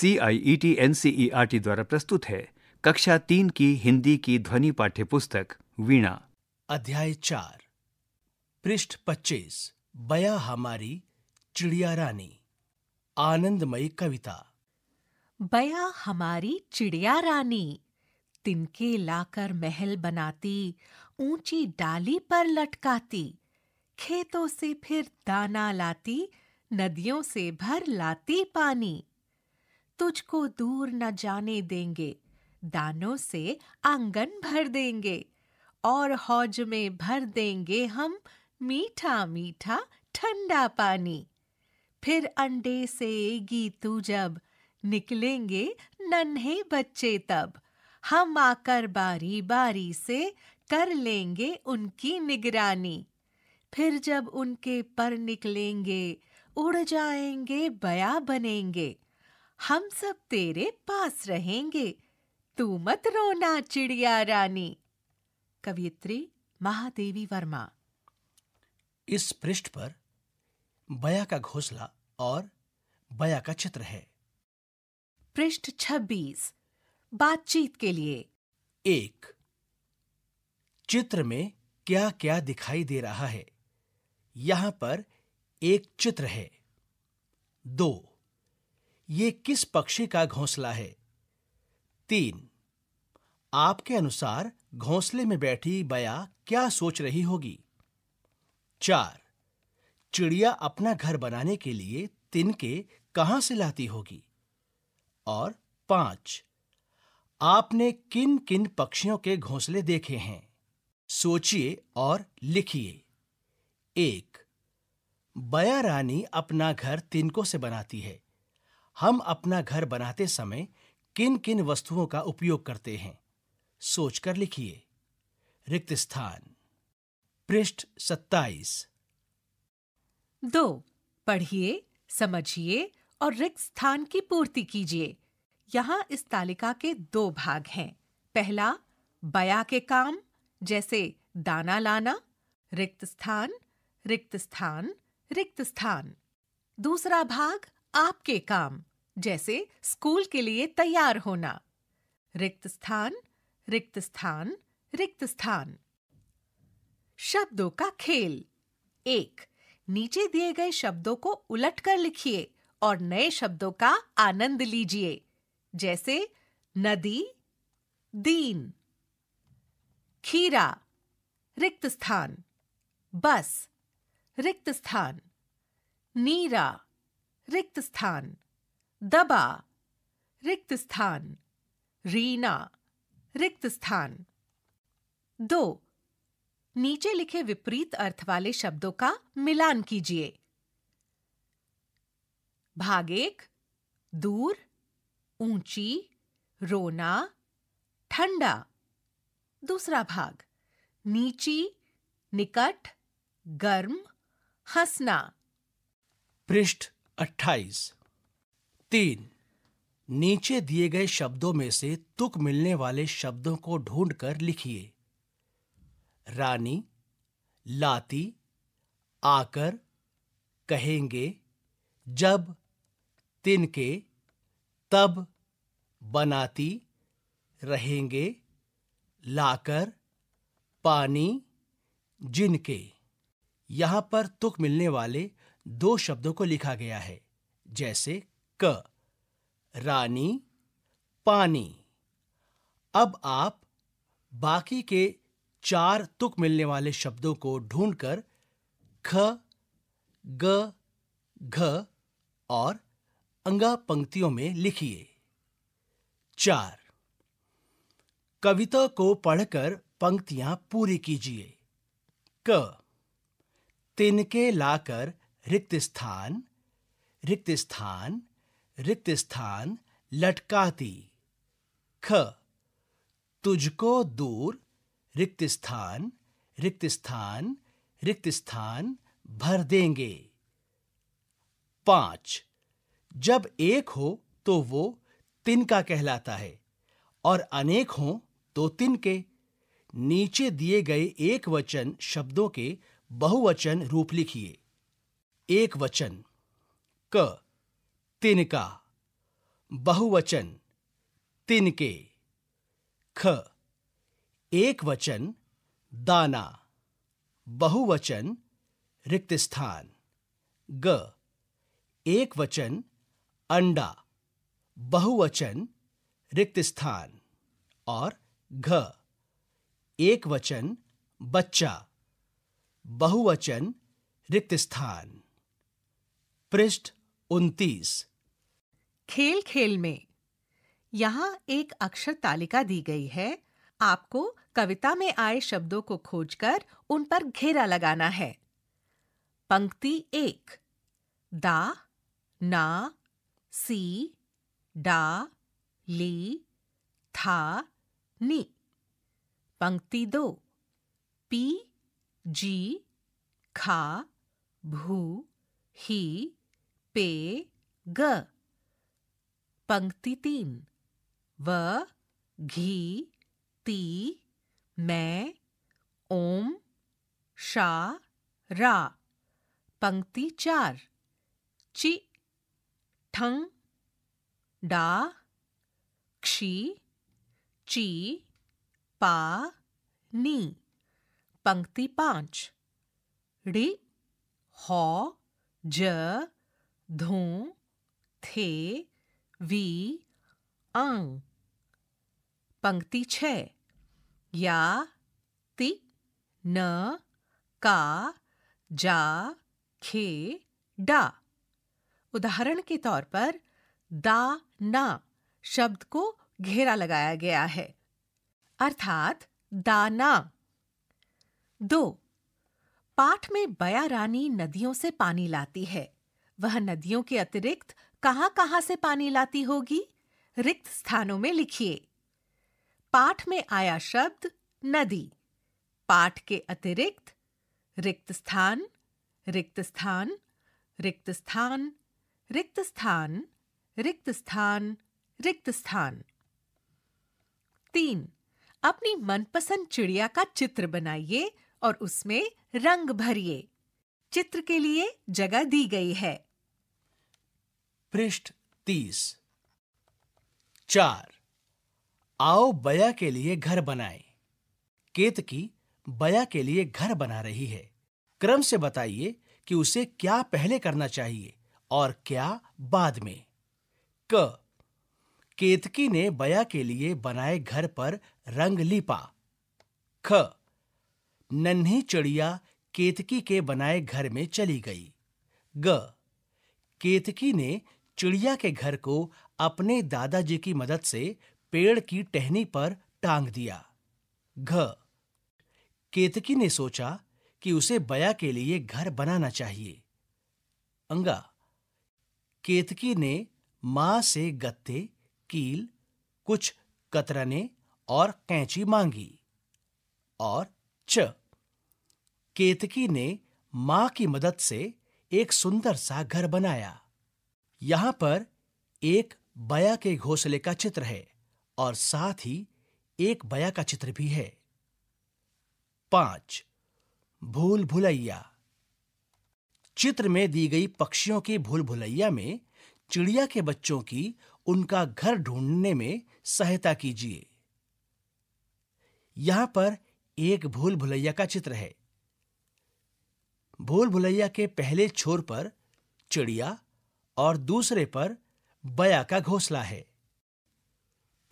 C I E T N C E R T द्वारा प्रस्तुत है कक्षा तीन की हिंदी की ध्वनि पाठ्य पुस्तक वीणा अध्याय चार पृष्ठ पच्चीस बया हमारी चिड़िया रानी आनंदमयी कविता बया हमारी चिड़िया रानी तिनके लाकर महल बनाती ऊंची डाली पर लटकाती खेतों से फिर दाना लाती नदियों से भर लाती पानी तुझको दूर न जाने देंगे दानों से आंगन भर देंगे और हौज में भर देंगे हम मीठा मीठा ठंडा पानी फिर अंडे से गीतू जब निकलेंगे नन्हे बच्चे तब हम आकर बारी बारी से कर लेंगे उनकी निगरानी फिर जब उनके पर निकलेंगे उड़ जाएंगे बया बनेंगे हम सब तेरे पास रहेंगे तू मत रोना चिड़िया रानी कवियत्री महादेवी वर्मा इस पृष्ठ पर बया का घोसला और बया का चित्र है पृष्ठ 26 बातचीत के लिए एक चित्र में क्या क्या दिखाई दे रहा है यहां पर एक चित्र है दो ये किस पक्षी का घोंसला है तीन आपके अनुसार घोंसले में बैठी बया क्या सोच रही होगी चार चिड़िया अपना घर बनाने के लिए तिनके कहां से लाती होगी और पांच आपने किन किन पक्षियों के घोंसले देखे हैं सोचिए और लिखिए एक बया रानी अपना घर तिनको से बनाती है हम अपना घर बनाते समय किन किन वस्तुओं का उपयोग करते हैं सोचकर लिखिए रिक्त स्थान पृष्ठ सत्ताईस दो पढ़िए समझिए और रिक्त स्थान की पूर्ति कीजिए यहाँ इस तालिका के दो भाग हैं पहला बया के काम जैसे दाना लाना रिक्त स्थान रिक्त स्थान रिक्त स्थान दूसरा भाग आपके काम जैसे स्कूल के लिए तैयार होना रिक्त स्थान रिक्त स्थान रिक्त स्थान शब्दों का खेल एक नीचे दिए गए शब्दों को उलट कर लिखिए और नए शब्दों का आनंद लीजिए जैसे नदी दीन खीरा रिक्त स्थान बस रिक्त स्थान नीरा रिक्त स्थान दबा रिक्त स्थान रीना रिक्त स्थान दो नीचे लिखे विपरीत अर्थ वाले शब्दों का मिलान कीजिए भाग एक दूर ऊंची रोना ठंडा दूसरा भाग नीची निकट गर्म हंसना पृष्ठ अट्ठाईस तीन नीचे दिए गए शब्दों में से तुक मिलने वाले शब्दों को ढूंढकर लिखिए रानी लाती आकर कहेंगे जब तिनके तब बनाती रहेंगे लाकर पानी जिनके यहां पर तुक मिलने वाले दो शब्दों को लिखा गया है जैसे क रानी पानी अब आप बाकी के चार तुक मिलने वाले शब्दों को ढूंढकर ख ग घ और अंगा पंक्तियों में लिखिए चार कविता को पढ़कर पंक्तियां पूरी कीजिए क तिनके लाकर रिक्त स्थान रिक्त स्थान रिक्त स्थान लटकाती ख तुझको दूर रिक्त स्थान रिक्त स्थान रिक्त स्थान भर देंगे पांच जब एक हो तो वो तिन का कहलाता है और अनेक हो तो तिन के नीचे दिए गए एक वचन शब्दों के बहुवचन रूप लिखिए एक वचन क तिनका बहुवचन तिनके ख एक वचन दाना बहुवचन रिक्त स्थान ग एक वचन अंडा बहुवचन रिक्त स्थान और घ एक वचन बच्चा बहुवचन रिक्त स्थान पृष्ठ उन्तीस खेल खेल में यहाँ एक अक्षर तालिका दी गई है आपको कविता में आए शब्दों को खोजकर उन पर घेरा लगाना है पंक्ति एक दा ना सी डा ली था नी पंक्ति दो पी जी खा भू ही पे ग पंक्ति तीन व घी ती मैं ओम शा रा पंक्ति चार ची ठंग डा क्षी ची पा नी पंक्ति पांच डी हौ ज धू थे वी अंग पंक्ति छ या ति न का जा खे डा उदाहरण के तौर पर दा ना शब्द को घेरा लगाया गया है अर्थात दाना दो पाठ में बया रानी नदियों से पानी लाती है वह नदियों के अतिरिक्त कहाँ कहाँ से पानी लाती होगी रिक्त स्थानों में लिखिए पाठ में आया शब्द नदी पाठ के अतिरिक्त रिक्त स्थान रिक्त स्थान रिक्त स्थान रिक्त स्थान रिक्त स्थान रिक्त स्थान तीन अपनी मनपसंद चिड़िया का चित्र बनाइए और उसमें रंग भरिए चित्र के लिए जगह दी गई है पृष्ठ तीस चार आओ बया के लिए घर बनाए केतकी बया के लिए घर बना रही है क्रम से बताइए कि उसे क्या पहले करना चाहिए और क्या बाद में क केतकी ने बया के लिए बनाए घर पर रंग लिपा ख नन्ही चिड़िया केतकी के बनाए घर में चली गई ग केतकी ने चिड़िया के घर को अपने दादाजी की मदद से पेड़ की टहनी पर टांग दिया घ केतकी ने सोचा कि उसे बया के लिए घर बनाना चाहिए अंगा केतकी ने मां से गत्ते कील कुछ कतरने और कैंची मांगी और च केतकी ने मां की मदद से एक सुंदर सा घर बनाया यहां पर एक बया के घोंसले का चित्र है और साथ ही एक बया का चित्र भी है पांच भूल भुलैया चित्र में दी गई पक्षियों की भूल भुलैया में चिड़िया के बच्चों की उनका घर ढूंढने में सहायता कीजिए यहां पर एक भूल भुलैया का चित्र है भूल भुलैया के पहले छोर पर चिड़िया और दूसरे पर बया का घोसला है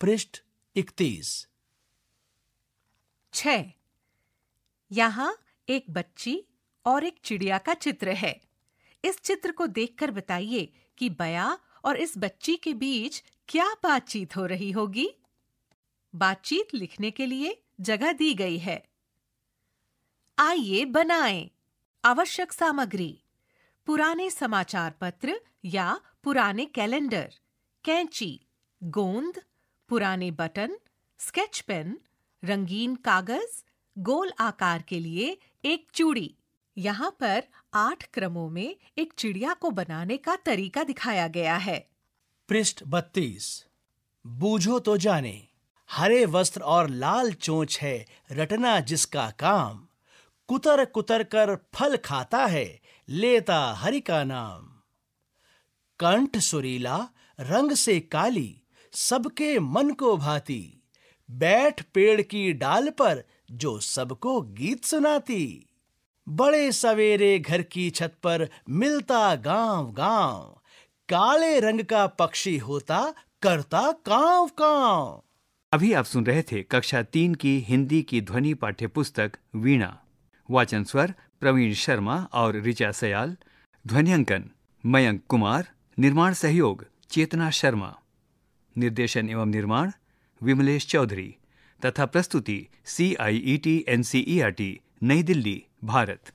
पृष्ठ इकतीस छ यहाँ एक बच्ची और एक चिड़िया का चित्र है इस चित्र को देखकर बताइए कि बया और इस बच्ची के बीच क्या बातचीत हो रही होगी बातचीत लिखने के लिए जगह दी गई है आइए बनाएं आवश्यक सामग्री पुराने समाचार पत्र या पुराने कैलेंडर कैंची गोंद पुराने बटन स्केच पेन रंगीन कागज गोल आकार के लिए एक चूड़ी यहाँ पर आठ क्रमों में एक चिड़िया को बनाने का तरीका दिखाया गया है पृष्ठ बत्तीस बूझो तो जाने हरे वस्त्र और लाल चोंच है रटना जिसका काम कुतर कुतर कर फल खाता है लेता हरि का नाम कंठ सुरीला रंग से काली सबके मन को भाती बैठ पेड़ की डाल पर जो सबको गीत सुनाती बड़े सवेरे घर की छत पर मिलता गांव गांव काले रंग का पक्षी होता करता काव काव अभी आप सुन रहे थे कक्षा तीन की हिंदी की ध्वनि पाठ्य पुस्तक वीणा वाचन स्वर प्रवीण शर्मा और ऋचा सयाल ध्वनियांकन मयंक कुमार निर्माण सहयोग चेतना शर्मा निर्देशन एवं निर्माण विमलेश चौधरी तथा प्रस्तुति C I E T N C E R T Nai Delhi Bharat